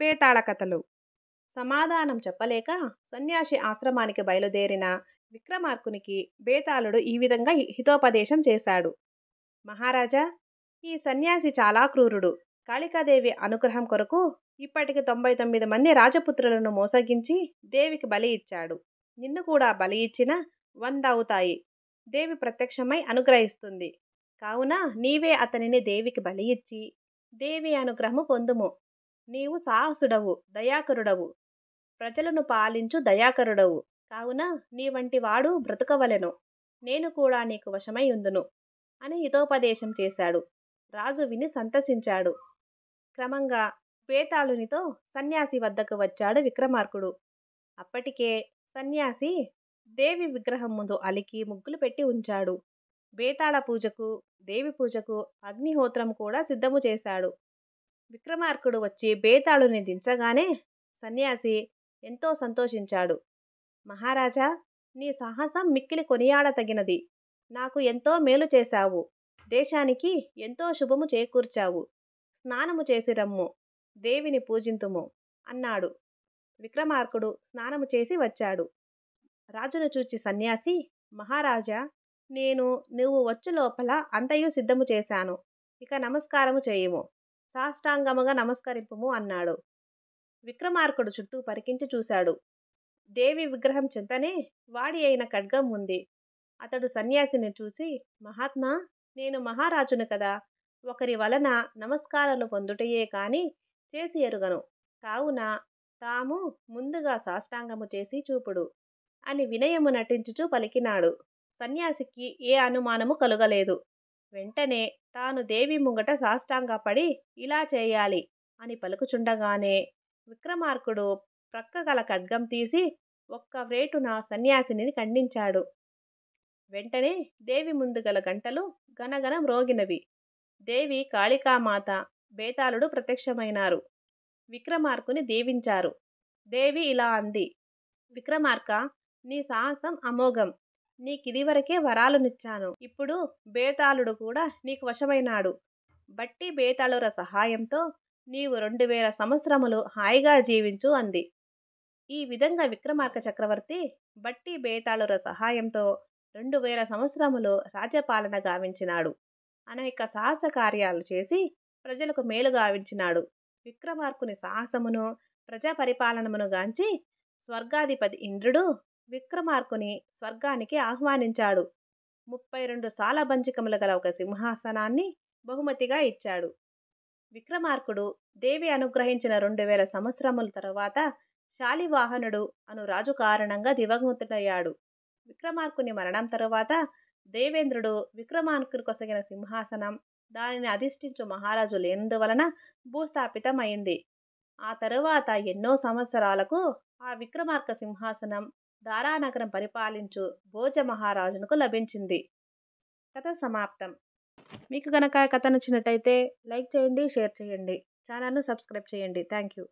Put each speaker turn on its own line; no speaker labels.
బేతాళ కథలు సమాధానం చెప్పలేక సన్యాసి ఆశ్రమానికి బయలుదేరిన విక్రమార్కునికి బేతాళుడు ఈ విధంగా హితోపదేశం చేశాడు మహారాజా ఈ సన్యాసి చాలా క్రూరుడు కాళికాదేవి అనుగ్రహం కొరకు ఇప్పటికి తొంభై తొమ్మిది మంది రాజపుత్రులను మోసగించి దేవికి బలి ఇచ్చాడు నిన్ను కూడా బలి ఇచ్చిన వంద అవుతాయి దేవి ప్రత్యక్షమై అనుగ్రహిస్తుంది కావున నీవే అతనిని దేవికి బలి ఇచ్చి దేవి అనుగ్రహము పొందుము నీవు సాహసుడవు దయాకరుడవు ప్రజలను పాలించు దయాకరుడవు కావున నీ వంటి వాడు బ్రతకవలెను నేను కూడా నీకు వశమై ఉందును అని హితోపదేశం చేశాడు రాజు విని సంతసించాడు క్రమంగా పేతాళునితో సన్యాసి వద్దకు వచ్చాడు విక్రమార్కుడు అప్పటికే సన్యాసి దేవి విగ్రహం ముందు అలికి ముగ్గులు పెట్టి ఉంచాడు బేతాళ పూజకు దేవి పూజకు అగ్నిహోత్రం కూడా సిద్ధము చేశాడు విక్రమార్కుడు వచ్చి బేతాళుని దించగానే సన్యాసి ఎంతో సంతోషించాడు మహారాజా నీ సాహసం మిక్కిలి కొనియాడతగినది నాకు ఎంతో మేలు చేశావు దేశానికి ఎంతో శుభము చేకూర్చావు స్నానము చేసి రమ్ము దేవిని పూజింతుము అన్నాడు విక్రమార్కుడు స్నానము చేసి వచ్చాడు రాజును చూచి సన్యాసి మహారాజా నేను నువ్వు వచ్చు లోపల అంతయు సిద్ధము చేశాను ఇక నమస్కారము చేయము సాష్టాంగముగా నమస్కరింపుము అన్నాడు విక్రమార్కుడు చుట్టూ పరికించి చూశాడు దేవి విగ్రహం చెంతనే వాడి అయిన ఖడ్గం ఉంది అతడు సన్యాసిని చూసి మహాత్మా నేను మహారాజును కదా ఒకరి వలన నమస్కారాలు పొందుటయే కాని చేసి ఎరుగను కావున తాము ముందుగా సాష్టాంగము చేసి చూపుడు అని వినయము నటించుచూ పలికినాడు సన్యాసికి ఏ అనుమానము కలుగలేదు వెంటనే తాను దేవి ముంగట సాష్టాంగపడి ఇలా చేయాలి అని పలుకుచుండగానే విక్రమార్కుడు ప్రక్కగల ఖడ్గం తీసి ఒక్క వ్రేటున సన్యాసిని ఖండించాడు వెంటనే దేవి ముందు గల గంటలు గనగన రోగినవి దేవి కాళికామాత బేతాళుడు ప్రత్యక్షమైనారు విక్రమార్కుని దీవించారు దేవి ఇలా అంది విక్రమార్క నీ సాహసం అమోఘం నీకిదివరకే వరాలునిచ్చాను ఇప్పుడు బేతాళుడు కూడా నీకు వశమైనాడు బట్టి బేతాళుర సహాయంతో నీవు రెండు వేల సంవత్సరములు హాయిగా జీవించు అంది ఈ విధంగా విక్రమార్క చక్రవర్తి బట్టి బేతాళుర సహాయంతో రెండు వేల సంవత్సరములు రాజ్యపాలన గావించినాడు అనేక సాహస కార్యాలు చేసి ప్రజలకు మేలు గావించినాడు విక్రమార్కుని సాహసమును ప్రజా పరిపాలనమును గాంచి స్వర్గాధిపతి ఇంద్రుడు విక్రమార్కుని స్వర్గానికి ఆహ్వానించాడు ముప్పై రెండు సాల బంజికములు గల ఒక సింహాసనాన్ని బహుమతిగా ఇచ్చాడు విక్రమార్కుడు దేవి అనుగ్రహించిన రెండు వేల సంవత్సరముల తరువాత శాలివాహనుడు అను రాజు కారణంగా దివంగతుడయ్యాడు విక్రమార్కుని మరణం తరువాత దేవేంద్రుడు విక్రమార్కుని కొసగిన సింహాసనం దానిని అధిష్ఠించు మహారాజు లేనందువలన భూస్థాపితమైంది ఆ తరువాత ఎన్నో సంవత్సరాలకు ఆ విక్రమార్క సింహాసనం దారానగరం పరిపాలించు భోజ మహారాజునకు లభించింది కథ సమాప్తం మీకు కనుక కథ నచ్చినట్టయితే లైక్ చేయండి షేర్ చేయండి ఛానల్ను సబ్స్క్రైబ్ చేయండి థ్యాంక్ యూ